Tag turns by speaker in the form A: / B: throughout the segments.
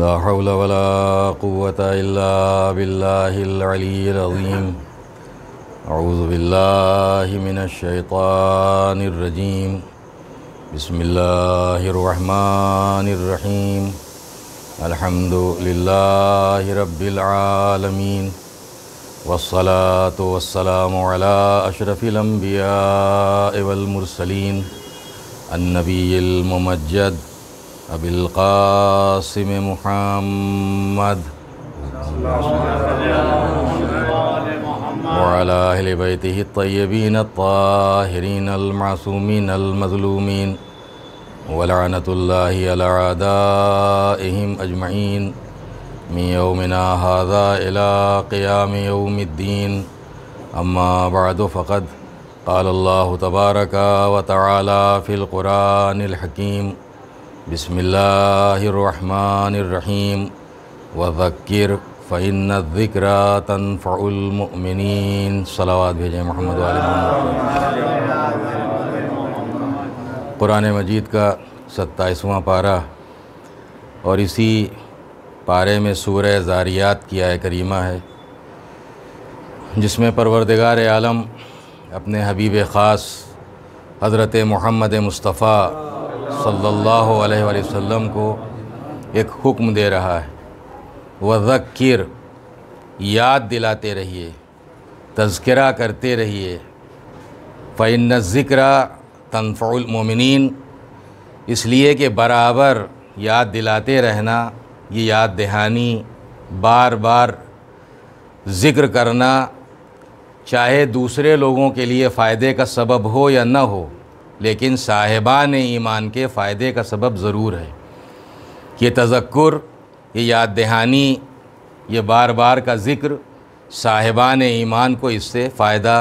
A: لا حول ولا قوة إلا بالله العلي العظيم أعوذ بالله من الشيطان الرجيم بسم الله الرحمن الرحيم الحمد لله رب العالمين والصلاة والسلام على أشرف الأنبياء والمرسلين النبي الممجد अबिलकासिम मुहम्मद वाल बैत तयबीन ताहरीन अलमासूमिन अलमजलूमिन वलानतल्लाम अजमैन मियमिना हाजा अला क़याम यौमद्दीन अम्मा बाद फ़कत قال الله تبارك وتعالى في القرآن الحكيم बिसमीम वज़क्र फ़िन ज़िक्रा तनफ़ुलमिन सलावाद भेजें मोहम्मद क़ुरान मजीद का सत्ताईसवां पारा और इसी पारे में सूर्य ज़ारियात की आय करीमा है जिसमें परवरदगार आलम अपने हबीब ख़ास हज़रत महमद मुस्तफ़ा सल्लल्लाहु अलैहि वसल्लम को एक हुक्म दे रहा है वज़क्र याद दिलाते रहिए
B: तज़करा करते रहिए फ़ैन ज़िक्रा तनफ़ुलमिन इसलिए कि बराबर याद दिलाते रहना ये याद दहानी बार बार ज़िक्र करना चाहे दूसरे लोगों के लिए फ़ायदे का सबब हो या न हो लेकिन साहिबान ईमान के फ़ायदे का सबब ज़रूर है ये तजक्र ये याद दहानी ये बार बार का ज़िक्र साहिबान ईमान को इससे फ़ायदा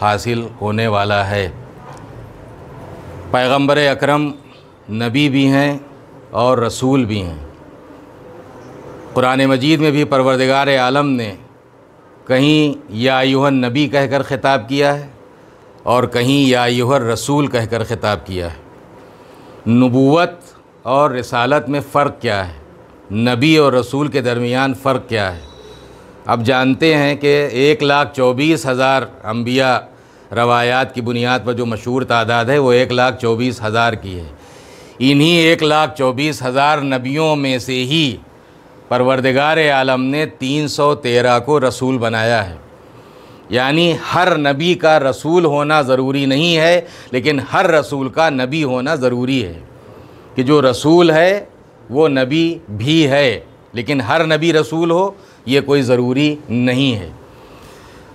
B: हासिल होने वाला है पैगंबर अकरम नबी भी हैं और रसूल भी हैं कुरान मजीद में भी परवरदगार आलम ने कहीं या यूहन नबी कहकर ख़िताब किया है और कहीं या यूहर रसूल कहकर ख़िताब किया है नबूत और रसालत में फ़र्क क्या है नबी और रसूल के दरमियान फ़र्क क्या है अब जानते हैं कि एक लाख चौबीस हज़ार अम्बिया रवायात की बुनियाद पर जो मशहूर तादाद है वो एक लाख चौबीस हज़ार की है इन्हीं एक लाख चौबीस हज़ार नबियों में से ही परवरदगार आलम ने तीन सौ तेरह को रसूल बनाया है यानी हर नबी का रसूल होना ज़रूरी नहीं है लेकिन हर रसूल का नबी होना ज़रूरी है कि जो रसूल है वो नबी भी है लेकिन हर नबी रसूल हो ये कोई ज़रूरी नहीं है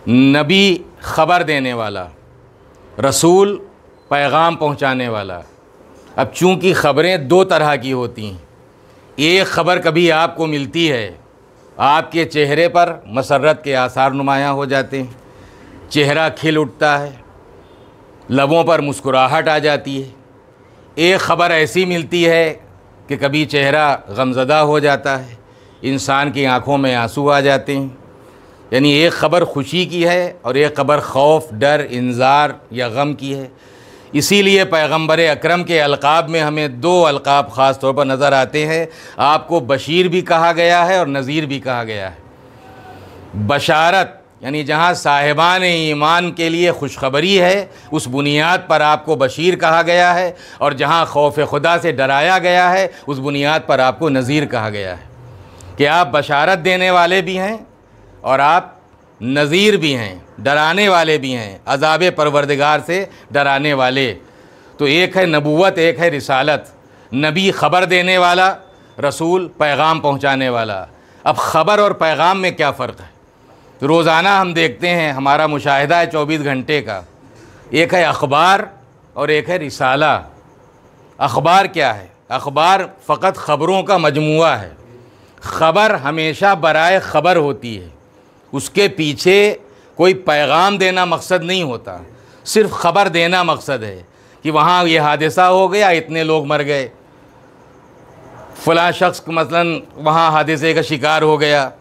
B: नबी ख़बर देने वाला रसूल पैगाम पहुंचाने वाला अब चूंकि ख़बरें दो तरह की होती हैं एक ख़बर कभी आपको मिलती है आपके चेहरे पर मसरत के आसार नुमाया हो जाते हैं चेहरा खिल उठता है लबों पर मुस्कुराहट आ जाती है एक ख़बर ऐसी मिलती है कि कभी चेहरा गमजदा हो जाता है इंसान की आंखों में आंसू आ जाते हैं यानी एक ख़बर खुशी की है और एक ख़बर खौफ डर इंजार या गम की है इसीलिए पैगंबर अकरम के अलकाब में हमें दो अलकाब ख़ास तौर पर नज़र आते हैं आपको बशीर भी कहा गया है और नज़ीर भी कहा गया है बशारत यानी जहाँ साहिबान ईमान के लिए खुशखबरी है उस बुनियाद पर आपको बशीर कहा गया है और जहाँ खौफ खुदा से डराया गया है उस बुनियाद पर आपको नज़ीर कहा गया है कि आप बशारत देने वाले भी हैं और आप नज़ीर भी हैं डराने वाले भी हैं अजाब परवरदगार से डराने वाले तो एक है नबूत एक है रिसालत नबी ख़बर देने वाला रसूल पैगाम पहुँचाने वाला अब ख़बर और पैगाम में क्या फ़र्क है तो रोज़ाना हम देखते हैं हमारा मुशाहिदा है चौबीस घंटे का एक है अखबार और एक है रिसाला अखबार क्या है अखबार फ़कत ख़बरों का मजमू है ख़बर हमेशा बरए ख़बर होती है उसके पीछे कोई पैगाम देना मकसद नहीं होता सिर्फ ख़बर देना मकसद है कि वहाँ ये हादसा हो गया इतने लोग मर गए फ़लाँ शख्स मसलन वहाँ हादसे का शिकार हो गया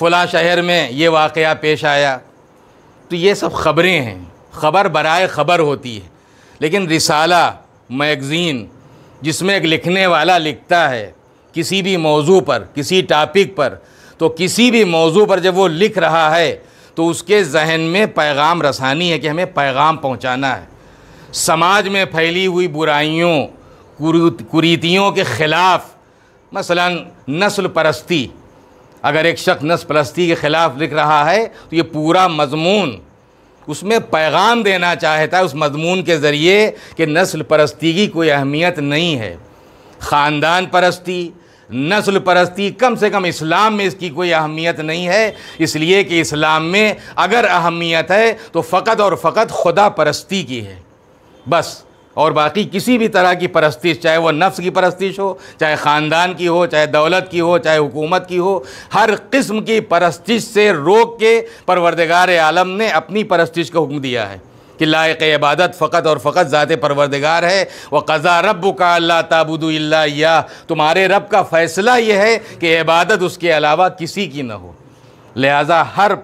B: फ़ला शहर में ये वाक़ पेश आया तो ये सब ख़बरें हैं ख़बर बरए ख़बर होती है लेकिन रिसाला मैगज़ीन जिसमें एक लिखने वाला लिखता है किसी भी मौजू पर किसी टॉपिक पर तो किसी भी मौजू पर जब वो लिख रहा है तो उसके जहन में पैगाम रसानी है कि हमें पैगाम पहुंचाना है समाज में फैली हुई बुराइयों कुरीतियों के ख़िलाफ़ मसलन नस्ल परस्ती अगर एक शख्स नस परस्ती के ख़िलाफ़ लिख रहा है तो ये पूरा मजमून उसमें पैगाम देना चाहता है उस मजमून के ज़रिए कि नस्ल परस्ती की कोई अहमियत नहीं है ख़ानदान परस्ती नस्ल परस्ती कम से कम इस्लाम में इसकी कोई अहमियत नहीं है इसलिए कि इस्लाम में अगर अहमियत है तो फ़कत और फ़कत खुदा परस्ती की है बस और बाकी किसी भी तरह की परस्तिश चाहे वह नफ्स की परस्तिश हो चाहे ख़ानदान की हो चाहे दौलत की हो चाहे हुकूमत की हो हर किस्म की परस्तिश से रोक के परवरदगार आलम ने अपनी परस्तिश का हुक्म दिया है कि लायक इबादत फ़कत और फ़कत ज़ात परवरदगार है वह कज़ा रब का अल्लाह ताबुदुल्ला या तुम्हारे रब का फ़ैसला यह है कि इबादत उसके अलावा किसी की ना हो लिहाजा हर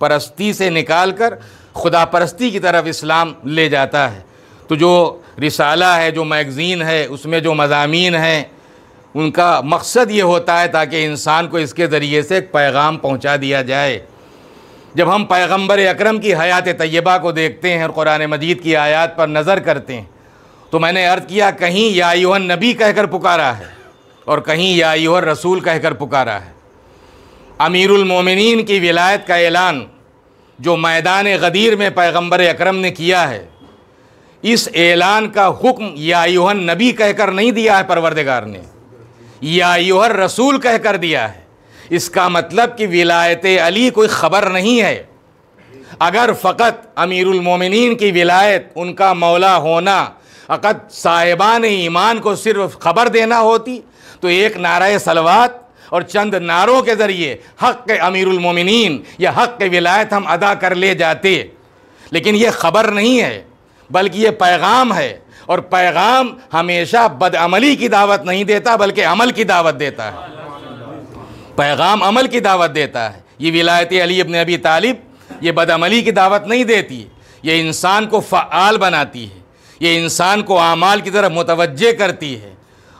B: परस्ती से निकाल कर खुदा परस्ती की तरफ इस्लाम ले जाता है तो जो रिसाला है जो मैगज़ीन है उसमें जो मजामी हैं उनका मकसद ये होता है ताकि इंसान को इसके ज़रिए से एक पैगाम पहुँचा दिया जाए जब हम पैगम्बर अक्रम की हयात तय्यबा को देखते हैं और क़ुरान मजीद की आयात पर नज़र करते हैं तो मैंने अर्ज़ किया कहीं या यूहन नबी कहकर पुकारा है और कहीं या यूहन रसूल कहकर पुकारा है अमीरमिन की विलायत का ऐलान जो मैदान गदीर में पैगम्बर अक्रम ने किया है इस ऐलान का हुक्म यायुहन नबी कहकर नहीं दिया है परवरदगार ने यायुहर रसूल कहकर दिया है इसका मतलब कि विलायत अली कोई ख़बर नहीं है अगर फ़कत अमीरमिन की विलायत उनका मौला होना अकद साहिबान ईमान को सिर्फ ख़बर देना होती तो एक नारा सलवात और चंद नारों के ज़रिए हक़ के अमीरमिन या हक़ के विलायत हम अदा कर ले जाते लेकिन ये ख़बर नहीं है बल्कि ये पैगाम है और पैगाम हमेशा बदअमली की दावत नहीं देता बल्कि अमल की दावत देता है पैगाम अमल की दावत देता है ये विलायत अली अबन अबी तालिब ये बदअमली की दावत नहीं देती ये इंसान को फ़ाल बनाती है ये इंसान को आमाल की तरफ मुतवजह करती है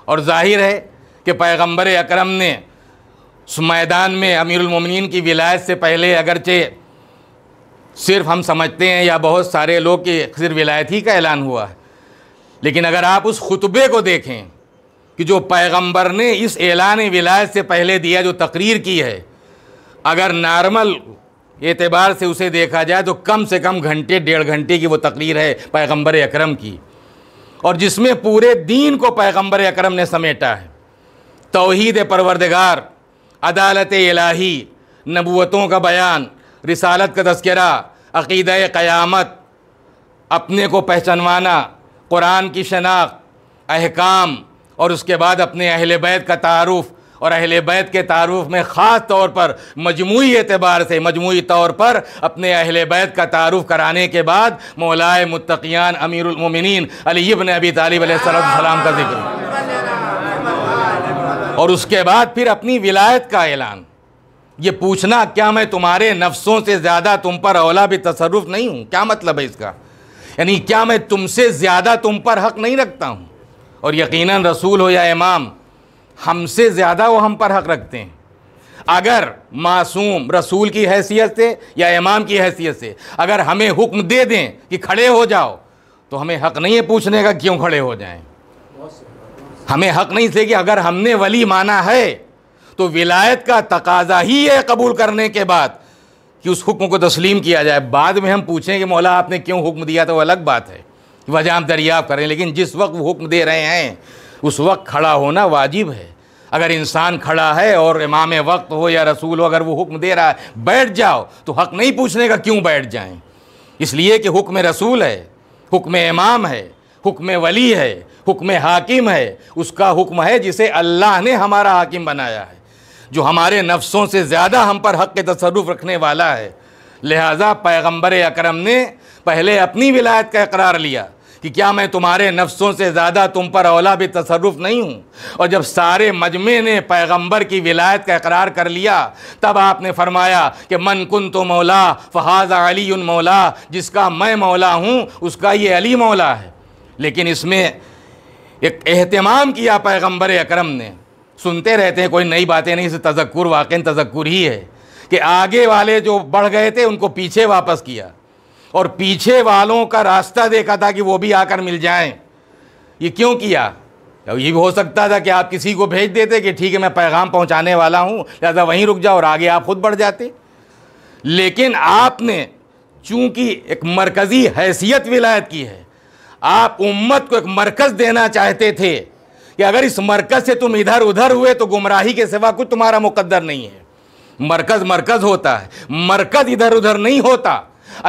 B: और जाहिर है कि पैगम्बर अक्रम ने मैदान में अमीरमिन की विलायत से पहले अगरचे सिर्फ हम समझते हैं या बहुत सारे लोग कि सिर्फ विलायत ही का ऐलान हुआ है लेकिन अगर आप उस खुतबे को देखें कि जो पैगंबर ने इस ऐलान विलायत से पहले दिया जो तकरीर की है अगर नॉर्मल एतबार से उसे देखा जाए तो कम से कम घंटे डेढ़ घंटे की वो तकरीर है पैगंबर अकरम की और जिसमें पूरे दीन को पैगंबर अकरम ने समेटा है तोहद परवरदगार अदालत इलाही नबूतों का बयान रिसालत का तस्करा अक़ीद क़यामत अपने को पहचानवाना कुरान की शनाख्त अहकाम और उसके बाद अपने अहल बैत का तारफ़ और अहल बैत के तारफ़ में ख़ास तौर पर मजमू एतबार से मजमू तौर पर अपने अहल बैत का तारफ़ कराने के बाद मौलाए मुतकियान अमीरमिन ने अभी तालब सलाम का जिक्र और उसके बाद फिर अपनी विलायत का ऐलान ये पूछना क्या मैं तुम्हारे नफ्सों से ज़्यादा तुम पर अवला भी तसरुफ़ नहीं हूँ क्या मतलब है इसका यानी क्या मैं तुमसे ज़्यादा तुम पर हक़ नहीं रखता हूँ और यकीनन रसूल हो या इमाम हमसे ज़्यादा वो हम पर हक़ रखते हैं अगर मासूम रसूल की हैसियत से या इमाम की हैसियत से अगर हमें हुक्म दे दें कि खड़े हो जाओ तो हमें हक़ नहीं है पूछने का क्यों खड़े हो जाएं हमें हक़ नहीं थे कि अगर हमने वली माना है तो विलायत का तकाजा ही है कबूल करने के बाद कि उस हुक्म को तस्लीम किया जाए बाद में हम पूछें कि मौला आपने क्यों हुक्म दिया था वो तो अलग बात है वजह हम दरियाब करें लेकिन जिस वक्त वो हुक्म दे रहे हैं उस वक्त खड़ा होना वाजिब है अगर इंसान खड़ा है और इमाम वक्त हो या रसूल हो अगर वो हुक्म दे रहा है बैठ जाओ तो हक नहीं पूछने का क्यों बैठ जाएं इसलिए कि हुक्म रसूल है हुक्म इमाम है हुक्म वली है हुक्म हाकिम है उसका हुक्म है जिसे अल्लाह ने हमारा हाकिम बनाया है जो हमारे नफ्सों से ज़्यादा हम पर हक़ तसरुफ़ रखने वाला है लिहाजा पैगम्बर अक्रम ने पहले अपनी विलायत का इकरार लिया कि क्या मैं तुम्हारे नफ्सों से ज़्यादा तुम पर औला भी तसरुफ़ नहीं हूँ और जब सारे मजमे ने पैगम्बर की विलायत का इकरार कर लिया तब आपने फरमाया कि मन कुन तो मौला फहाज अली उन मौला जिसका मैं मौला हूँ उसका ये अली मौला है लेकिन इसमें एक अहतमाम किया पैगम्बर अक्रम ने सुनते रहते हैं कोई नई बातें नहीं तजक्र वाक़ तजक्र ही है कि आगे वाले जो बढ़ गए थे उनको पीछे वापस किया और पीछे वालों का रास्ता देखा था कि वो भी आकर मिल जाएं ये क्यों किया ये भी हो सकता था कि आप किसी को भेज देते कि ठीक है मैं पैगाम पहुंचाने वाला हूं लिहाजा वहीं रुक जाओ और आगे आप खुद बढ़ जाते लेकिन आपने चूंकि एक मरकज़ी हैसियत विलायत की है आप उम्मत को एक मरकज़ देना चाहते थे कि अगर इस मरकज से तुम इधर उधर हुए तो गुमराही के सिवा कुछ तुम्हारा मुकद्दर नहीं है मरकज मरकज होता है मरकज इधर उधर नहीं होता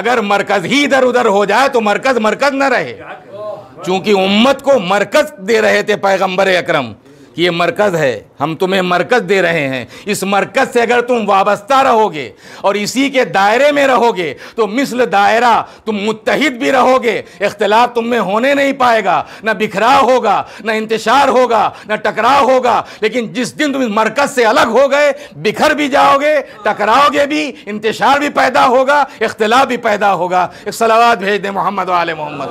B: अगर मरकज ही इधर उधर हो जाए तो मरकज मरकज ना रहे चूंकि उम्मत को मरकज दे रहे थे पैगंबर अकरम ये मरकज़ है हम तुम्हें मरकज़ दे रहे हैं इस मरकज़ से अगर तुम वाबस्ता रहोगे और इसी के दायरे में रहोगे तो मिसल दायरा तुम मुतहद भी रहोगे इख्तलाफ तुम में होने नहीं पाएगा ना बिखराव होगा ना इंतशार होगा ना टकराव होगा लेकिन जिस दिन तुम इस मरकज़ से अलग हो गए बिखर भी जाओगे टकराओगे भी इंतशार भी पैदा होगा इख्तलाफ भी पैदा होगा एक सलावाद भेज दें मोहम्मद वाल मोहम्मद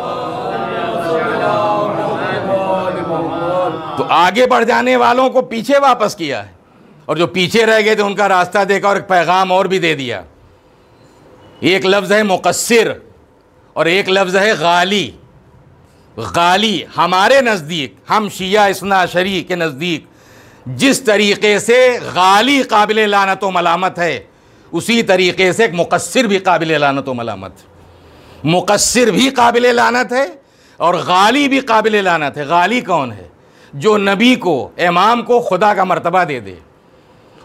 B: तो आगे बढ़ जाने वालों को पीछे वापस किया है और जो पीछे रह गए थे उनका रास्ता देखा और एक पैगाम और भी दे दिया एक लफ्ज़ है मुकसर और एक लफ्ज़ है गाली गाली हमारे नज़दीक हम शिया इसना शरी के नज़दीक जिस तरीके से गाली काबिल लानत मलामत है उसी तरीके से एक मुकसर भी काबिल लानत मलामत मुकसर भी काबिल लानत है और गाली भी काबिल लानत है गाली कौन है जो नबी को इमाम को खुदा का मर्तबा दे दे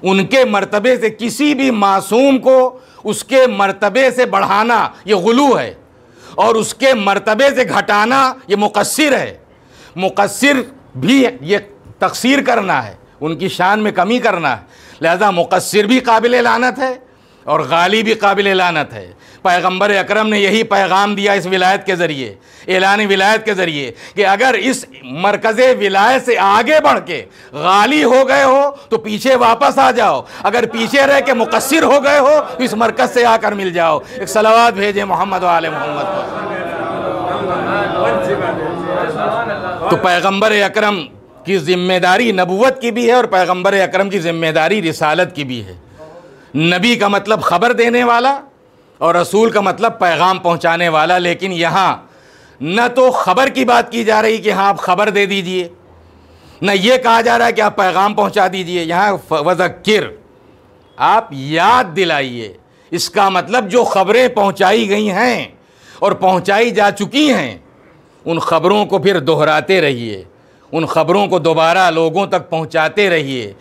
B: उनके मर्तबे से किसी भी मासूम को उसके मर्तबे से बढ़ाना ये गलू है और उसके मर्तबे से घटाना ये मुकसर है मुकसर भी ये तकसीर करना है उनकी शान में कमी करना है लिहाजा मुकसर भी काबिल लानत है और गाली भी काबिल लानत है पैगम्बर अक्रम ने यही पैगाम दिया इस विलायत के ज़रिए एलान विलायत के ज़रिए कि अगर इस मरकज़ विलायत से आगे बढ़ के गाली हो गए हो तो पीछे वापस आ जाओ अगर पीछे रह के मुकसर हो गए हो तो इस मरकज़ से आकर मिल जाओ एक सलावाद भेजे मोहम्मद वाल मोहम्मद को तो पैगम्बर अक्रम की जिम्मेदारी नबूत की भी है और पैगम्बर अक्रम की जिम्मेदारी रिसालत की भी है नबी का मतलब ख़बर देने वाला और रसूल का मतलब पैगाम पहुंचाने वाला लेकिन यहाँ न तो ख़बर की बात की जा रही कि हाँ आप ख़बर दे दीजिए न ये कहा जा रहा है कि आप पैगाम पहुंचा दीजिए यहाँ वज़क्र आप याद दिलाइए इसका मतलब जो ख़बरें पहुंचाई गई हैं और पहुंचाई जा चुकी हैं उन ख़बरों को फिर दोहराते रहिए उन ख़बरों को दोबारा लोगों तक पहुँचाते रहिए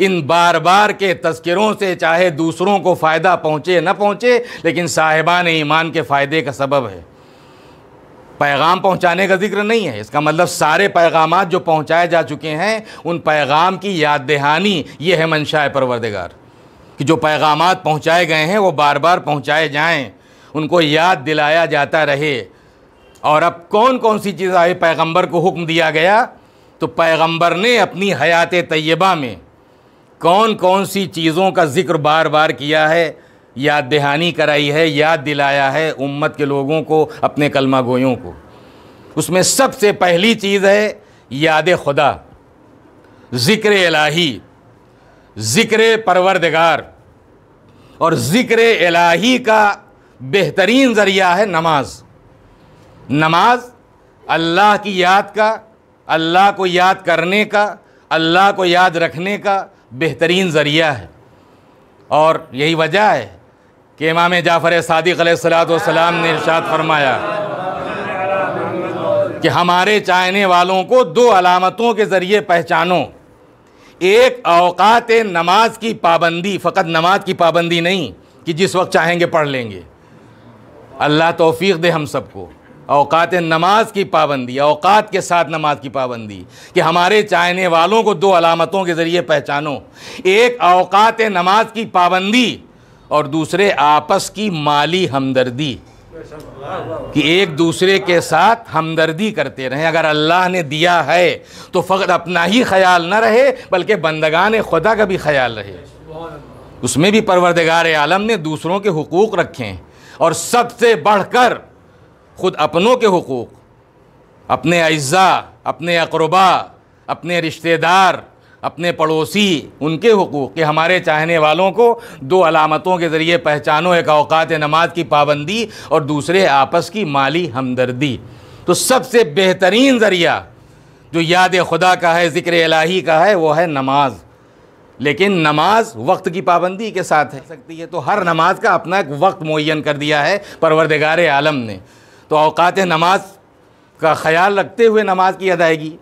B: इन बार बार के तस्करों से चाहे दूसरों को फ़ायदा पहुँचे न पहुँचे लेकिन साहिबान ईमान के फ़ायदे का सबब है पैगाम पहुंचाने का जिक्र नहीं है इसका मतलब सारे पैगाम जो पहुंचाए जा चुके हैं उन पैगाम की याद दहानी ये है मंशाए परवरदगार कि जो पैगाम पहुंचाए गए हैं वो बार बार पहुंचाए जाएं उनको याद दिलाया जाता रहे और अब कौन कौन सी चीज़ आए पैगंबर को हुक्म दिया गया तो पैगंबर ने अपनी हयात तय्यबा में कौन कौन सी चीज़ों का ज़िक्र बार बार किया है याद दहानी कराई है याद दिलाया है उम्मत के लोगों को अपने कलमा गोयों को उसमें सबसे पहली चीज़ है याद खुदा ज़िक्र इलाही ज़िक्र परवरदगार और ज़िक्र इलाही का बेहतरीन ज़रिया है नमाज नमाज अल्लाह की याद का अल्लाह को याद करने का अल्लाह को याद रखने का बेहतरीन ज़रिया है और यही वजह है कि इमाम जाफ़र सदक सलाम ने इर्शाद फरमाया कि हमारे चाहने वालों को दो अलामतों के ज़रिए पहचानो एक अवकात नमाज की पाबंदी फ़कत नमाज की पाबंदी नहीं कि जिस वक्त चाहेंगे पढ़ लेंगे अल्लाह तोफ़ी दे हम सबको अवकात नमाज की पाबंदी अवकात के साथ नमाज की पाबंदी कि हमारे चाहने वालों को दो अलामतों के ज़रिए पहचानो एक अवकात नमाज की पाबंदी और दूसरे आपस की माली हमदर्दी कि एक दूसरे के साथ हमदर्दी करते रहें अगर अल्लाह ने दिया है तो फ़कत अपना ही ख्याल न रहे बल्कि बंदगान खुदा का भी ख्याल रहे उसमें भी परवरदगार आलम ने दूसरों के हकूक़ रखे हैं और सबसे बढ़कर ख़ुद अपनों के हकूक़ अपने अज्जा अपने अकरबा अपने रिश्तेदार अपने पड़ोसी उनके हकूक़ के हमारे चाहने वालों को दो अलामतों के ज़रिए पहचानो एक अवकात नमाज की पाबंदी और दूसरे आपस की माली हमदर्दी तो सबसे बेहतरीन ज़रिया जो याद खुदा का है ज़िक्र इलाही का है वो है नमाज लेकिन नमाज वक्त की पाबंदी के साथ है सकती है तो हर नमाज का अपना एक वक्त मुन कर दिया है परवरदगार आलम ने तो अवकात नमाज का ख्याल रखते हुए नमाज की अदायगी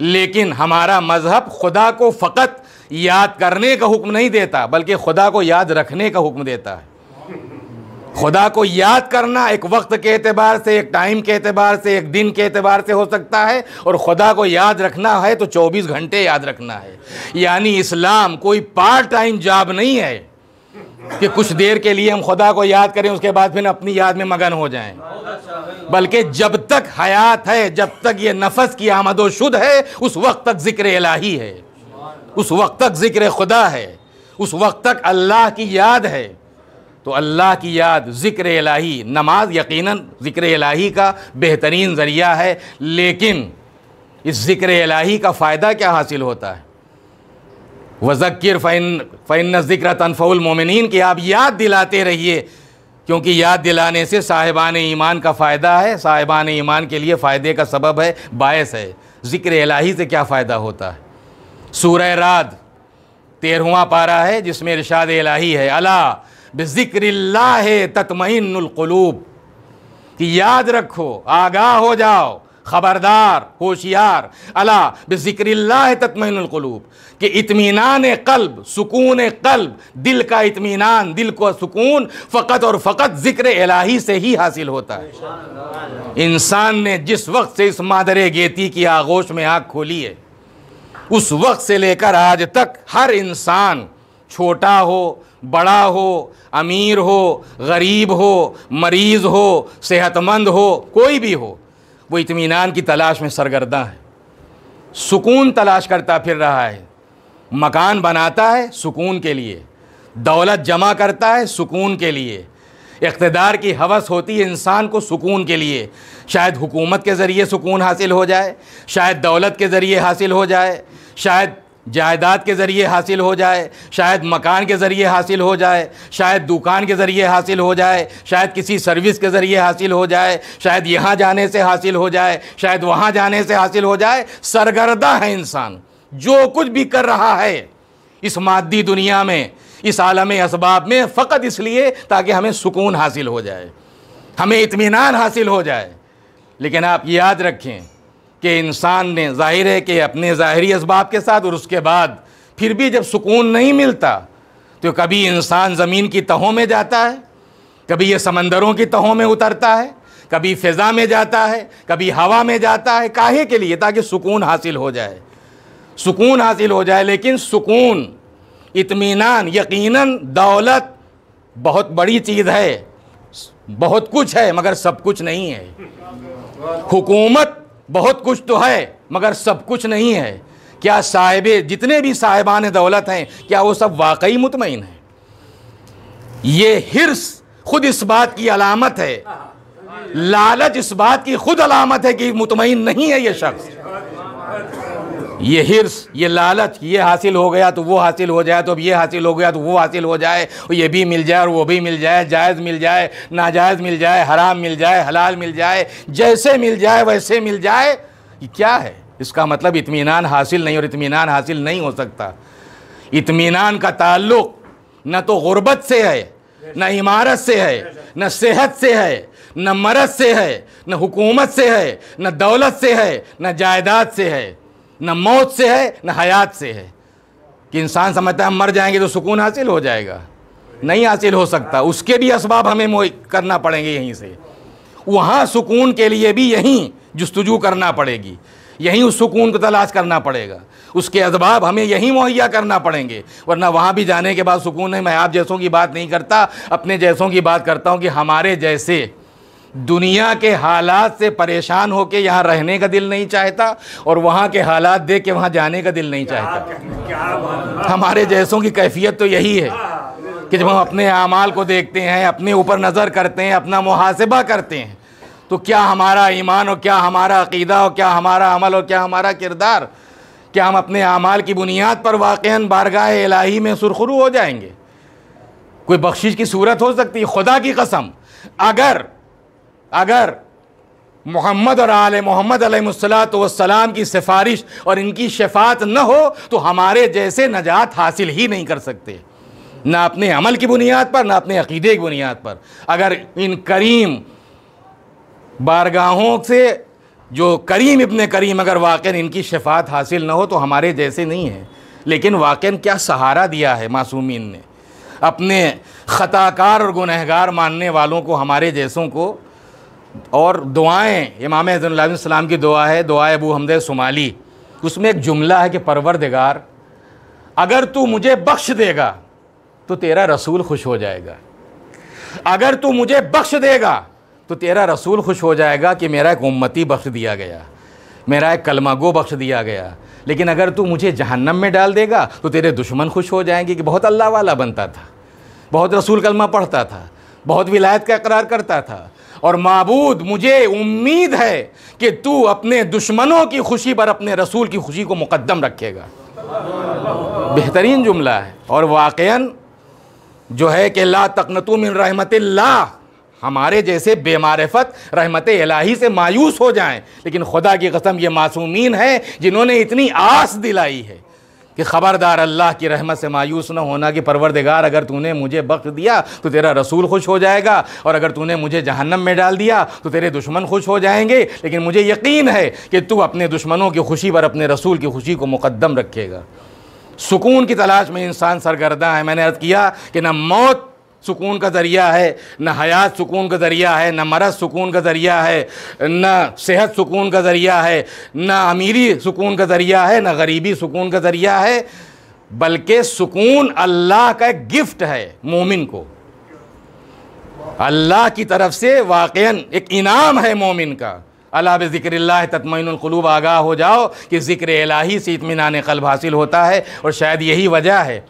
B: लेकिन हमारा मज़हब खुदा को फ़कत याद करने का हुक्म नहीं देता बल्कि खुदा को याद रखने का हुक्म देता है खुदा को याद करना एक वक्त के अतबार से एक टाइम के अतबार से एक दिन के अतबार से हो सकता है और खुदा को याद रखना है तो 24 घंटे याद रखना है यानी इस्लाम कोई पार्ट टाइम जॉब नहीं है कि कुछ देर के लिए हम खुदा को याद करें उसके बाद फिर अपनी याद में मगन हो जाएं बल्कि जब तक हयात है जब तक ये नफस की आमदो शुद्ध है उस वक्त तक ज़िक्र इलाही है उस वक्त तक ज़िक्र खुदा है उस वक्त तक अल्लाह की याद है तो अल्लाह की याद ज़िक्र इलाही नमाज यकीनन ज़िक्र इलाही का बेहतरीन ज़रिया है लेकिन इस ज़िक्र इलाही का फ़ायदा क्या हासिल होता है वज़क्र फ़ैन फ़ैन नज़दिक्र तनफ़ुल मोमिन कि आप याद दिलाते रहिए क्योंकि याद दिलाने से साहिबान ईमान का फ़ायदा है साहिबान ईमान के लिए फ़ायदे का सबब है बायस है ज़िक्र इलाही से क्या फ़ायदा होता है सूरह रात तेरहवा पारा है जिसमें इरशाद इलाही है अला बिक्र ततमईनकलूब कि याद रखो आगाह हो जाओ खबरदार होशियार अला बिक्रिल्ला तत्मिनकलूब कि इतमान कल्ब सुकून कल्ब दिल का इतमान दिल को सुकून फ़कत और फ़कत ज़िक्र इलाही से ही हासिल होता है इंसान ने जिस वक्त से इस मादर गेती की आगोश में आँख खोली है उस वक्त से लेकर आज तक हर इंसान छोटा हो बड़ा हो अमीर हो गरीब हो मरीज़ हो सेहतमंद हो कोई भी हो वो इतमान की तलाश में सरगर्दा है सुकून तलाश करता फिर रहा है मकान बनाता है सुकून के लिए दौलत जमा करता है सुकून के लिए इकतदार की हवस होती है इंसान को सुकून के लिए शायद हुकूमत के ज़रिए सुकून हासिल हो जाए शायद दौलत के ज़रिए हासिल हो जाए शायद जायदाद के ज़रिए हासिल हो जाए शायद मकान के ज़रिए हासिल हो जाए शायद दुकान के ज़रिए हासिल हो जाए शायद किसी सर्विस के ज़रिए हासिल हो जाए शायद यहाँ जाने से हासिल हो जाए शायद वहाँ जाने से हासिल हो जाए सरगर्दा है इंसान जो कुछ भी कर रहा है इस मादी दुनिया में इस आलम इसबाब में फ़कत इसलिए ताकि हमें सुकून हासिल हो जाए हमें इतमान हासिल हो जाए लेकिन आप याद रखें कि इंसान ने ज़ाहिर है कि अपने ज़ाहरी इसबाब के साथ और उसके बाद फिर भी जब सुकून नहीं मिलता तो कभी इंसान ज़मीन की तहों में जाता है कभी ये समंदरों की तहों में उतरता है कभी फ़िज़ा में जाता है कभी हवा में जाता है काहे के लिए ताकि सुकून हासिल हो जाए सुकून हासिल हो जाए लेकिन सुकून इतमान यकीनन दौलत बहुत बड़ी चीज़ है बहुत कुछ है मगर सब कुछ नहीं है हुकूमत बहुत कुछ तो है मगर सब कुछ नहीं है क्या साहिबे जितने भी साहिबान दौलत हैं क्या वो सब वाकई मुतमिन हैं ये हिरस खुद इस बात की अलामत है लालच इस बात की खुद अलामत है कि मुतमिन नहीं है ये शख्स ये हिर्स ये लालच ये हासिल हो गया तो वो हासिल हो जाए तो अब ये हासिल हो गया तो वो हासिल हो जाए और ये भी मिल जाए और वो भी मिल जाए जायज़ मिल जाए नाजायज़ मिल जाए हराम मिल जाए हलाल मिल जाए जैसे मिल जाए वैसे मिल जाए ये क्या है इसका मतलब इतमान हासिल नहीं और इतमान हासिल नहीं हो सकता इतमान का ताल्लुक़ न तो गुर्बत से है न इमारत से है न सेहत से है न मरद से है न हुकूमत से है न दौलत से है न जायदाद से है न मौत से है न हयात से है कि इंसान समझता है हम मर जाएंगे तो सुकून हासिल हो जाएगा नहीं हासिल हो सकता उसके भी इसबाब हमें करना पड़ेंगे यहीं से वहाँ सुकून के लिए भी यहीं जस्तजू करना पड़ेगी यहीं उस सुकून को तलाश करना पड़ेगा उसके इसबाब हमें यहीं मुहैया करना पड़ेंगे वरना वहाँ भी जाने के बाद सुकून है मैं आप जैसों की बात नहीं करता अपने जैसों की बात करता हूँ कि हमारे जैसे दुनिया के हालात से परेशान होकर यहाँ रहने का दिल नहीं चाहता और वहाँ के हालात देख के वहाँ जाने का दिल नहीं चाहता हमारे जैसों की कैफियत तो यही है हाँ, हाँ, कि जब हम अपने अमाल को देखते हैं अपने ऊपर नज़र करते हैं अपना मुहासबा करते हैं तो क्या हमारा ईमान और क्या हमारा अकीदा और क्या हमारा अमल और क्या हमारा किरदार क्या हम अपने अमाल की बुनियाद पर वाक़ बारगाह इलाही में सुरखरू हो जाएंगे कोई बख्शिश की सूरत हो सकती है खुदा की कसम अगर अगर मोहम्मद और आल मोहम्मद वसलाम की सिफारिश और इनकी शफात न हो तो हमारे जैसे नजात हासिल ही नहीं कर सकते ना अपने अमल की बुनियाद पर ना अपने अकीदे की बुनियाद पर अगर इन करीम बारगाहों से जो करीम इब्ने करीम अगर वाक़ इनकी शफात हासिल न हो तो हमारे जैसे नहीं हैं लेकिन वाक़ क्या सहारा दिया है मासूमिन ने अपने ख़ताकार और गुनहगार मानने वालों को हमारे जैसों को और दुआएं इमाम हज़रतम की दुआ है दुआ अबू हमद शुमाली उसमें एक जुमला है कि परवर दिगार अगर तू मुझे बख्श देगा तो तेरा रसूल खुश हो जाएगा अगर तू मुझे बख्श देगा तो तेरा रसूल खुश हो जाएगा कि मेरा एक उम्मती बख्श दिया गया मेरा एक कलमा गो बख्श दिया गया लेकिन अगर तू मुझे जहन्नम में डाल देगा तो तेरे दुश्मन खुश हो जाएंगे कि बहुत अल्लाह वाला बनता था बहुत रसूल कलमा पढ़ता था बहुत विलायत का इकरार करता था और मबूद मुझे उम्मीद है कि तू अपने दुश्मनों की खुशी पर अपने रसूल की खुशी को मुकदम रखेगा बेहतरीन जुमला है और वाक़ जो है कि ला मिन रहमत ला हमारे जैसे बेमारफत रहमत इलाही से मायूस हो जाएं लेकिन खुदा की कसम ये मासूमीन है जिन्होंने इतनी आस दिलाई है कि ख़बरदार अल्लाह की रहमत से मायूस न होना कि परवरदिगार अगर तूने मुझे वक्त दिया तो तेरा रसूल खुश हो जाएगा और अगर तूने मुझे जहन्नम में डाल दिया तो तेरे दुश्मन खुश हो जाएंगे लेकिन मुझे यकीन है कि तू अपने दुश्मनों की खुशी पर अपने रसूल की खुशी को मुकदम रखेगा सुकून की तलाश में इंसान सरगर्दा है मैंने अर्ज़ किया कि ना मौत सुकून का ज़रिया है न हयात सुकून का ज़रिया है न मरद सुकून का ज़रिया है न सेहत सुकून का ज़रिया है न अमीरी सुकून का ज़रिया है न गरीबी सुकून का ज़रिया है बल्कि सुकून अल्लाह का एक गिफ्ट है मोमिन को अल्लाह की तरफ से वाक़ एक इनाम है मोमिन का अला ज़िक्र ततमिनकलूब आगाह हो जाओ कि ज़िक्र इलाही से इतमिन कल्ब हासिल होता है और शायद यही वजह है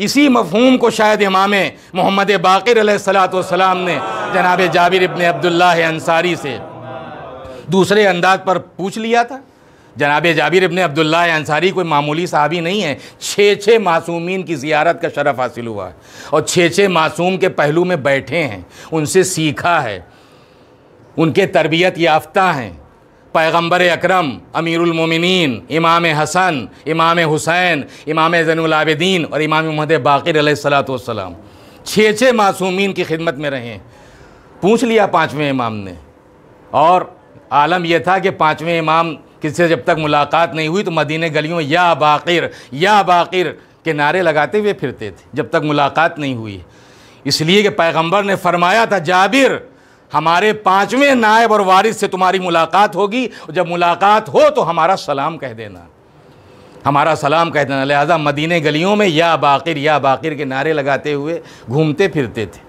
B: इसी मफहूम को शायद इमाम मोहम्मद बाकर सलाम ने जनाब जाबिर इबन अब्दुल्ला अंसारी से दूसरे अंदाज पर पूछ लिया था जनाब जाबिर इबन अब्दुल्ला अंसारी कोई मामूली साहबी नहीं है छः छः मासूमिन की जियारत का शरफ हासिल हुआ है और छः छः मासूम के पहलू में बैठे हैं उनसे सीखा है उनके तरबियत याफ्ता हैं पैगम्बर अक्रम अमीरमिन इमाम हसन इमाम हुसैन इमाम ज़ैनआबदीन और इमाम महद बाक़िर सलाम छः छः मासूमिन की खिदमत में रहें पूछ लिया पाँचवें इमाम ने और आलम यह था कि पाँचवें इमाम किससे जब तक मुलाकात नहीं हुई तो मदीने गलियों या बाक़िर या बाक़िर के नारे लगाते हुए फिरते थे जब तक मुलाकात नहीं हुई इसलिए कि पैगंबर ने फरमाया था जाबिर हमारे पांचवें नायब और वारिस से तुम्हारी मुलाकात होगी जब मुलाकात हो तो हमारा सलाम कह देना हमारा सलाम कह देना लिहाजा मदीने गलियों में या बाकिर या बाकिर के नारे लगाते हुए घूमते फिरते थे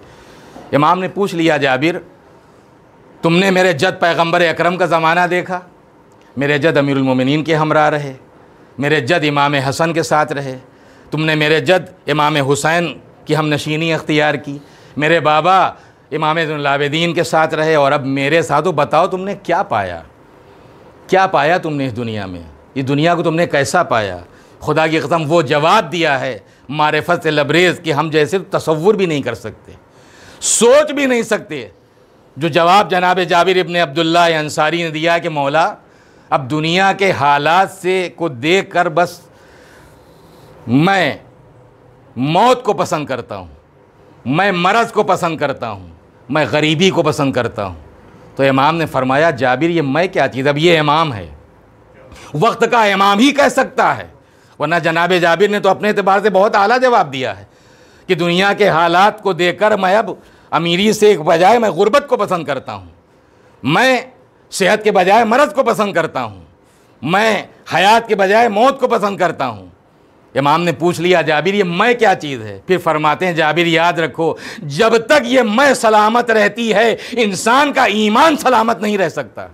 B: इमाम ने पूछ लिया जाबिर तुमने मेरे जद पैगंबर अकरम का ज़माना देखा मेरे जद अमीरमिन के हमरा रहे मेरे जद इमाम हसन के साथ रहे तुमने मेरे जद इमाम हुसैन की हम नशीनी अख्तियार की मेरे बाबा इमाम जैनलाबद्दीन के साथ रहे और अब मेरे साथ हो बताओ तुमने क्या पाया क्या पाया तुमने इस दुनिया में ये दुनिया को तुमने कैसा पाया खुदा की कसम वो जवाब दिया है मारफत फत लबरेज़ कि हम जैसे तस्वुर भी नहीं कर सकते सोच भी नहीं सकते जो जवाब जनाब जाविर इबन अब्दुल्ला अंसारी ने दिया कि मौला अब दुनिया के हालात से को देख कर बस मैं मौत को पसंद करता हूँ मैं मरज़ को पसंद करता हूँ मैं गरीबी को पसंद करता हूँ तो इमाम ने फरमाया जाबिर ये मैं क्या चीज़ अब ये इमाम है वक्त का इमाम ही कह सकता है वरना जनाब जाबिर ने तो अपने अतबार से बहुत आला जवाब दिया है कि दुनिया के हालात को कर मैं अब अमीरी से एक बजाय मैं गुर्बत को पसंद करता हूँ मैं सेहत के बजाय मरद को पसंद करता हूँ मैं हयात के बजाय मौत को पसंद करता हूँ इमाम ने पूछ लिया जाबिर ये मैं क्या चीज़ है फिर फरमाते हैं जाबिर याद रखो जब तक ये मैं सलामत रहती है इंसान का ईमान सलामत नहीं रह सकता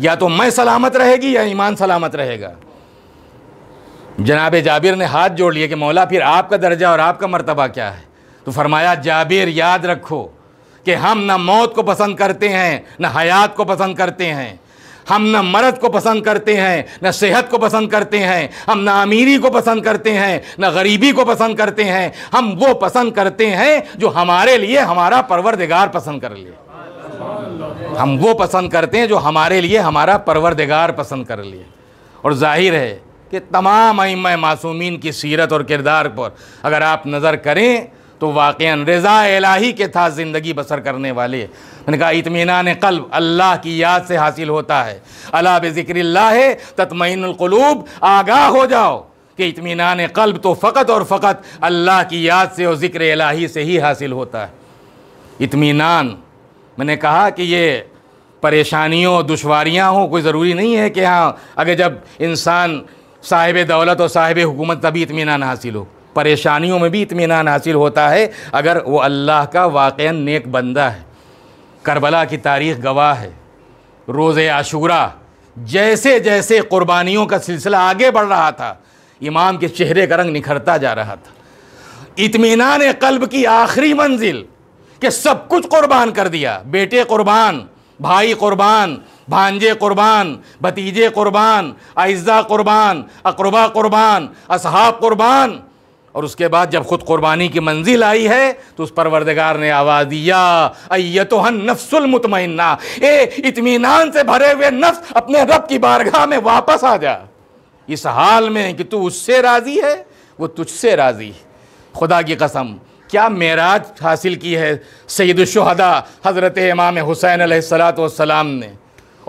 B: या तो मैं सलामत रहेगी या ईमान सलामत रहेगा जनाब जाबिर ने हाथ जोड़ लिए कि मौला फिर आपका दर्जा और आपका मर्तबा क्या है तो फरमाया जाबिर याद रखो कि हम ना मौत को पसंद करते हैं ना हयात को पसंद करते हैं हम न मर्द को पसंद करते हैं न सेहत को पसंद करते हैं हम न अमीरी को पसंद करते हैं न गरीबी को पसंद करते हैं हम वो पसंद करते हैं जो हमारे लिए हमारा परवरदिगार पसंद कर लिए हम वो पसंद करते हैं जो हमारे लिए हमारा परवरदिगार पसंद कर लिए और जाहिर है कि तमाम अम मासूमीन की सीरत और किरदार पर अगर आप नज़र करें तो वाक़ रज़ा इलाही के था ज़िंदगी बसर करने वाले मैंने कहा इतमीनान कल्ब अल्लाह की याद से हासिल होता है अला बिक्र है ततमैनकलूब आगाह हो जाओ कि इतमीनान कल्ब तो फ़कत और फ़कत अल्लाह की याद से और ज़िक्र इलाही से ही हासिल होता है इतमीनान मैंने कहा कि ये परेशानियों दुशारियाँ हों कोई ज़रूरी नहीं है कि हाँ अगर जब इंसान साहिब दौलत और साहिब हुकूमत तभी इतमीनान हासिल हो परेशानियों में भी इतमान हासिल होता है अगर वो अल्लाह का वाक़ नेक बंदा है करबला की तारीख़ गवाह है रोज़ आशूरा जैसे जैसे क़ुरबानियों का सिलसिला आगे बढ़ रहा था इमाम के चेहरे का रंग निखरता जा रहा था इतमान कल्ब की आखिरी मंजिल के सब कुछ कुर्बान कर दिया बेटे कुर्बान भाई कुर्बान भांजे कुर्बान भतीजे कुर्बान आइज़ा कुर्बान अकरबा कुर्बान असहाब कुर्बान और उसके बाद जब खुद कुर्बानी की मंजिल आई है तो उस परवरदगार ने आवाज़ दिया अयतोहन नफ्सुल मुतमन्ना ए इतमान से भरे हुए नफ्स अपने रब की बारगाह में वापस आ जा इस हाल में कि तू उससे राज़ी है वो तुझसे राज़ी खुदा की कसम क्या मेराज हासिल की है सैदुलशहदा हज़रत इमाम हुसैन सलाम ने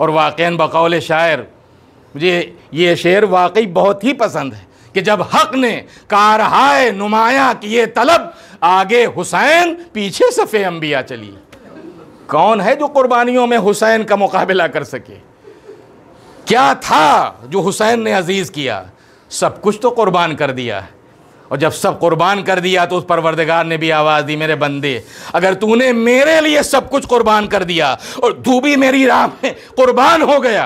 B: और वाक़ बकौल शायर मुझे ये शेर वाकई बहुत ही पसंद है कि जब हक ने कारहाय नुमाया किए तलब आगे हुसैन पीछे सफ़े अम्बिया चली कौन है जो कुर्बानियों में हुसैन का मुकाबला कर सके क्या था जो हुसैन ने अजीज़ किया सब कुछ तो कुर्बान कर दिया और जब सब कुर्बान कर दिया तो उस परवरदगार ने भी आवाज़ दी मेरे बंदे अगर तूने मेरे लिए सब कुछ कुर्बान कर दिया और तू भी मेरी राह में कुर्बान हो गया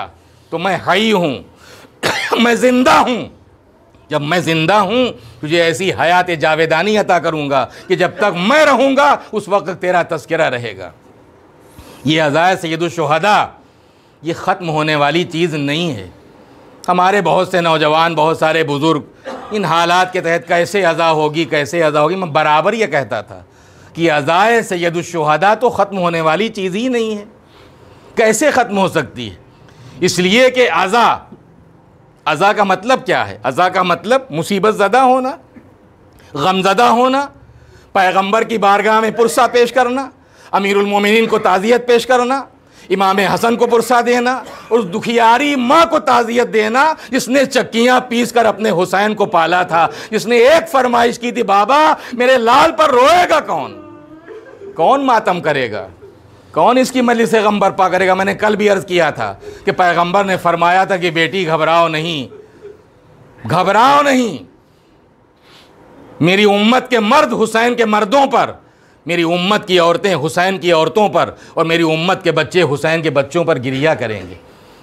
B: तो मैं हई हूँ मैं ज़िंदा हूँ जब मैं ज़िंदा हूं तुझे ऐसी हयात जावेदानी अता करूँगा कि जब तक मैं रहूँगा उस वक्त तेरा तस्करा रहेगा ये अज़ाय सैदुलशहदा ये ख़त्म होने वाली चीज़ नहीं है हमारे बहुत से नौजवान बहुत सारे बुज़ुर्ग इन हालात के तहत कैसे अज़ा होगी कैसे अज़ा होगी मैं बराबर ये कहता था कि अज़ाय सैदुलशहदा तो ख़त्म होने वाली चीज़ ही नहीं है कैसे ख़त्म हो सकती है इसलिए कि अज़ा अज़ा का मतलब क्या है अज़ा का मतलब मुसीबत ज़दा होना गमज़दा होना पैगंबर की बारगाह में पुरसा पेश करना अमीरमिन को ताज़ियत पेश करना इमाम हसन को पुरसा देना उस दुखियारी माँ को ताज़ियत देना जिसने चक्कियाँ पीस कर अपने हुसैन को पाला था जिसने एक फरमाइश की थी बाबा मेरे लाल पर रोएगा कौन कौन मातम करेगा कौन इसकी मजलिस गम बरपा करेगा मैंने कल भी अर्ज़ किया था कि पैगंबर ने फरमाया था कि बेटी घबराओ नहीं घबराओ नहीं मेरी उम्मत के मर्द हुसैन के मर्दों पर मेरी उम्मत की औरतें हुसैन की औरतों पर और मेरी उम्मत के बच्चे हुसैन के बच्चों पर गिरिया करेंगे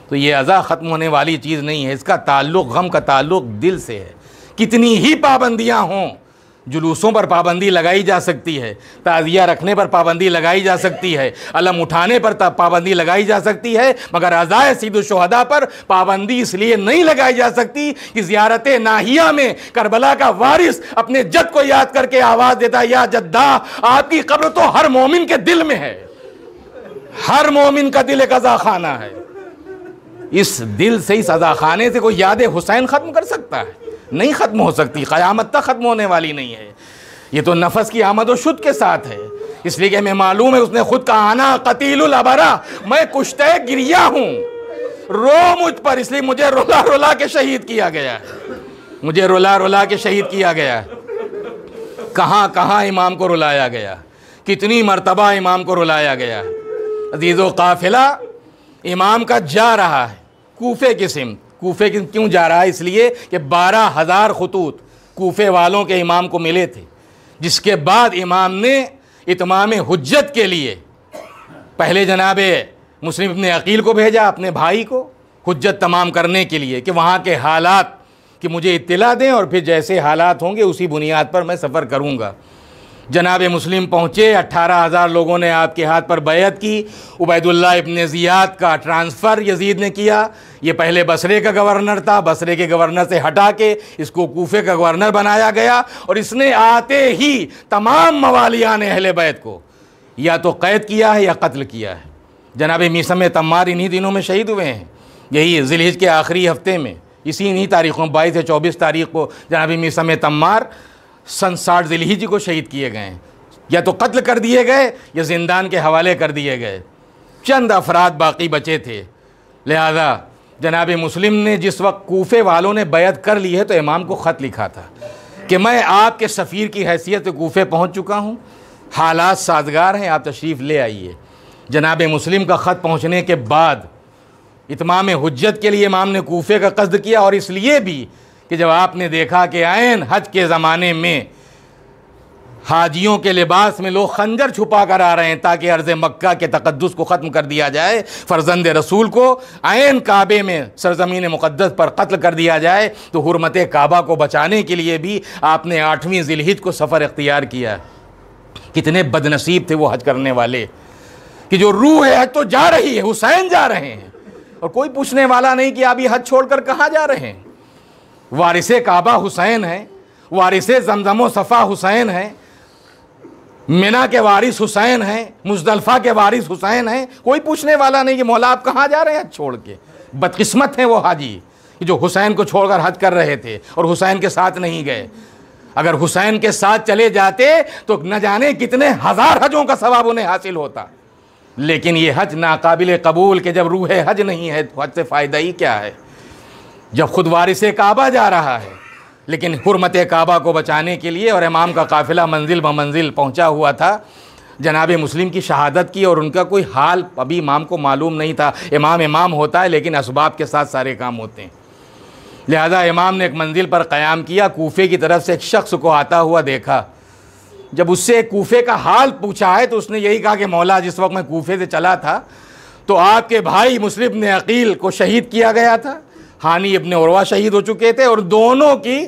B: तो ये अज़ा ख़त्म होने वाली चीज़ नहीं है इसका ताल्लुक़ गम का ताल्लुक़ दिल से है कितनी ही पाबंदियाँ हों जुलूसों पर पाबंदी लगाई जा सकती है ताज़िया रखने पर पाबंदी लगाई जा सकती है अलम उठाने पर पाबंदी लगाई जा सकती है मगर अज़ाय सीधुशहदा पर पाबंदी इसलिए नहीं लगाई जा सकती कि ज़्यारत नाहिया में करबला का वारिस अपने जद को याद करके आवाज़ देता या जद्दा आपकी कब्र तो हर मोमिन के दिल में है हर मोमिन का दिल एक अजा खाना है इस दिल से इस अजा खाने से कोई याद हुसैन ख़त्म कर सकता है नहीं ख़त्म हो सकती क़यामत तक ख़त्म होने वाली नहीं है ये तो नफस की आमद शुद्ध के साथ है इसलिए कि हमें मालूम है उसने खुद कहा आना कतील अबरा मैं कुश्त गिरिया हूँ रो मुझ पर इसलिए मुझे रोला रोला के शहीद किया गया है मुझे रोला रोला के शहीद किया गया है कहाँ कहाँ इमाम को रुलाया गया कितनी मरतबा इमाम को रुलाया गया अजीज़ काफिला इमाम का जा रहा है कोफे की सिमत कोफे क्यों जा रहा है इसलिए कि बारह हज़ार खतूत कोफे वालों के इमाम को मिले थे जिसके बाद इमाम ने इतमाम हजत के लिए पहले जनाब मुस्लिम अपने अकील को भेजा अपने भाई को हजत तमाम करने के लिए कि वहाँ के हालात कि मुझे इतला दें और फिर जैसे हालात होंगे उसी बुनियाद पर मैं सफ़र करूँगा जनाब मुस्लिम पहुँचे अट्ठारह हज़ार लोगों ने आपके हाथ पर बैत की उबैदुल्ला इबन ज़ियाद का ट्रांसफ़र यजीद ने किया ये पहले बसरे का गवर्नर था बसरे के गवर्नर से हटा के इसको कोफे का गवर्नर बनाया गया और इसने आते ही तमाम मवालिया ने अहल बैत को या तो कैद किया है या कत्ल किया है जनाब मीसम तमार इन्हीं दिनों में शहीद हुए हैं यही जिलहिज के आखिरी हफ्ते में इसी इन्हीं तारीखों बाईस या चौबीस तारीख को जनाब मीसम तमार संसार दिल्ली जी को शहीद किए गए हैं या तो कत्ल कर दिए गए या जिंदान के हवाले कर दिए गए चंद अफराद बाकी बचे थे लिहाजा जनाब मुस्लिम ने जिस वक्त कोफे वालों ने बैत कर ली है तो इमाम को ख़त लिखा था कि मैं आपके सफ़ीर की हैसियत से कोफे पहुँच चुका हूँ हालात साजगार हैं आप तशरीफ़ ले आइए जनाब मुस्लिम का ख़त पहुँचने के बाद इतमाम हजत के लिए इमाम ने कोफे का कस्द किया और इसलिए भी कि जब आपने देखा कि आयन हज के ज़माने में हाजियों के लिबास में लोग खंजर छुपा कर आ रहे हैं ताकि अर्ज़ मक्का के तकदस को ख़त्म कर दिया जाए फ़र्जंद रसूल को आयन काबे में सरजमीन मुक़दस पर कत्ल कर दिया जाए तो हरमत काबा को बचाने के लिए भी आपने आठवीं जिलहिज को सफ़र इख्तियार किया कितने बदनसीब थे वो हज करने वाले कि जो रूह है हज तो जा रही है हुसैन जा रहे हैं और कोई पूछने वाला नहीं कि आप ये हज छोड़कर कहाँ जा रहे हैं वारिस काबा हुसैन है वारिस जमजम सफ़ा हुसैन है मिना के वारिस हुसैन है मुजदलफ़ा के वारिस हुसैन है कोई पूछने वाला नहीं कि मौला आप कहाँ जा रहे हैं छोड़ के बदकिस्मत हैं वो हाजी जो हुसैन को छोड़कर हज कर रहे थे और हुसैन के साथ नहीं गए अगर हुसैन के साथ चले जाते तो न जाने कितने हज़ार हजों का सवाब उन्हें हासिल होता लेकिन ये हज नाकबिल कबूल के जब रूह हज नहीं है तो हज से फ़ायदा ही क्या है जब खुद वारिस काबा जा रहा है लेकिन हरमत काबा को बचाने के लिए और इमाम का काफ़िला मंजिल ब मंजिल पहुँचा हुआ था जनाब मुस्लिम की शहादत की और उनका कोई हाल अभी इमाम को मालूम नहीं था इमाम इमाम होता है लेकिन इसबाब के साथ सारे काम होते हैं लिहाजा इमाम ने एक मंजिल पर क्याम किया कोफे की तरफ से एक शख्स को आता हुआ देखा जब उससे कोफे का हाल पूछा है तो उसने यही कहा कि मौला जिस वक्त मैं कोफे से चला था तो आपके भाई मुस्लिम ने अकील को शहीद किया गया था हानि अपने औरवा शहीद हो चुके थे और दोनों की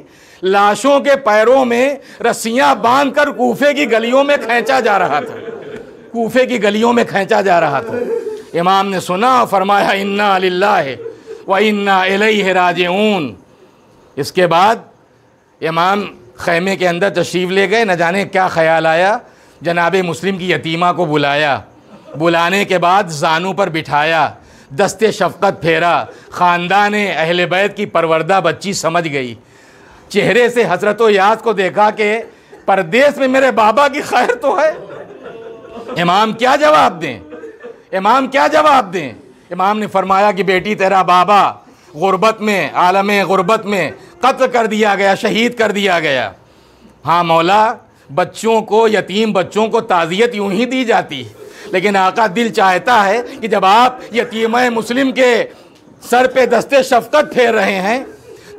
B: लाशों के पैरों में रस्सियां बांधकर कूफे की गलियों में खींचा जा रहा था कूफे की गलियों में खींचा जा रहा था इमाम ने सुना फरमाया इन्ना अल्ला है व इन्ना है राज इसके बाद इमाम खैमे के अंदर तशरीफ़ ले गए न जाने क्या ख्याल आया जनाब मुस्लिम की यतीमा को बुलाया बुलाने के बाद जानू पर बिठाया दस्ते शफकत फेरा ख़ानदान अहल बैत की परवरदा बच्ची समझ गई चेहरे से हसरत याद को देखा कि परदेश में मेरे बाबा की खैर तो है इमाम क्या जवाब दें इमाम क्या जवाब दें इमाम ने फरमाया कि बेटी तेरा बाबा गुर्बत में आलम गुर्बत में कत्ल कर दिया गया शहीद कर दिया गया हाँ मौला बच्चों को यतीम बच्चों को ताज़ियत यूं ही दी जाती है लेकिन आका दिल चाहता है कि जब आप यतीम मुस्लिम के सर पे दस्ते शफकत फेर रहे हैं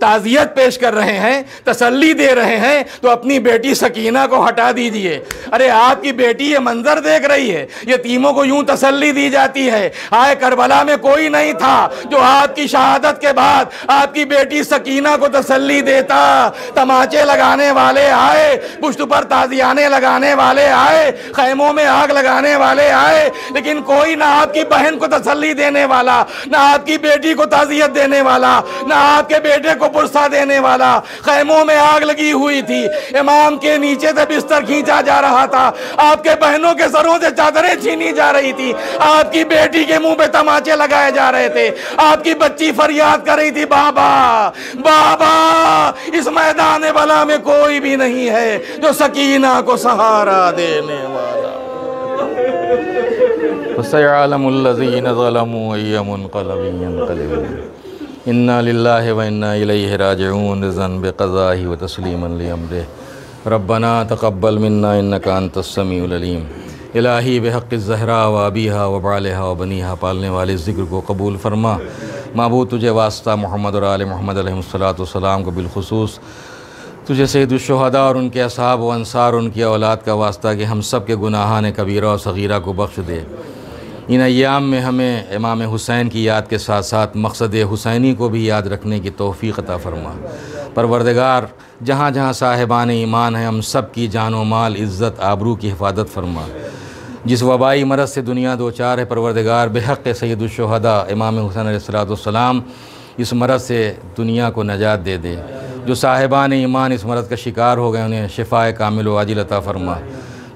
B: ताज़ियत पेश कर रहे हैं तसल्ली दे रहे हैं तो अपनी बेटी सकीना को हटा दीजिए अरे आपकी बेटी ये मंज़र देख रही है यतीमों को यूं तसल्ली दी जाती है आए करबला में कोई नहीं था जो आपकी शहादत के बाद आपकी बेटी सकीना को तसल्ली देता तमाचे लगाने वाले आए पुश्त पर ताजियाने लगाने वाले आए खैमों में आग लगाने वाले आए लेकिन कोई ना आपकी बहन को तसल्ली देने वाला ना आपकी बेटी को ताज़ियत देने वाला ना आपके बेटे को को पुरसा देने वाला खैमों में आग लगी हुई थी इमाम के नीचे से बिस्तर खींचा जा रहा था आपके बहनों के सरों से चादरें छीनी जा रही थी आपकी बेटी के मुंह पे तमाचे लगाए जा रहे थे आपकी बच्ची फरियाद कर रही थी बाबा बाबा इस मैदान बला में कोई भी नहीं है जो सकीना को
A: सहारा देने वाला सयालमीन इन्ना लाला वन्नाजून रज़न बज़ा व रबना तकबल मन्ना इन्ना कान तस्मीम इलाही बहक़ ज़हरा व अबीहा व बालहा व बनीहा पालने वाले ज़िक्र को कबूल फरमा महबूब तुझे वास्ता मोहम्मद और आल मोहम्मद सलाम को बिलखसूस तुझे सैदुलशहदा और उनके असाब व अनसार उनकी
B: औलाद का वास्ता कि हम सब के गुनाहान कबीरा और सगीरा को बख्श दे इन अयाम में हमें इमाम हुसैन की याद के साथ साथ मकसद हुसैनी को भी याद रखने की तोफ़ी अता फरमा परवरदगार जहाँ जहाँ साहिबान ईमान हैं हम सब की जान माल इज़्ज़त आबरू की हिफाजत फरमा जिस वबाई मरद से दुनिया दो चार है परवरदगार बेहक सैदुलशहदा इमाम हुसैन सलातम इस मरद से दुनिया को नजात दे दे जो साहिबान ईमान इस मरद का शिकार हो गए उन्हें शिफाए कामिल वाजिल अता फरमा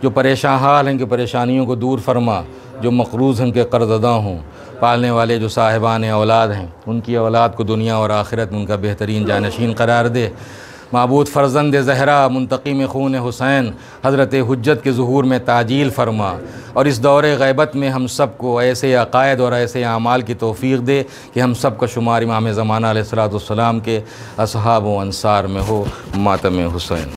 B: जो परेशान हाल हैं कि परेशानियों को दूर फरमा जो मकरूज़ हैं उनके कर्ज़दा हों पालने वाले जो साहिबान औलाद हैं उनकी औलाद को दुनिया और आखिरत में उनका बेहतरीन जानशीन करार दे मबूद फ़र्जंद जहरा मुंतकीम खून हुसैन हज़रत हजत के ूर में ताजील फरमा और इस दौर गैबत में हम सब को ऐसे अकायद और ऐसे अमाल की तोफ़ी दे कि हम सब का शुमार इमाम ज़माना सलाम के असहाब व अनसार में हो मातम हुसैन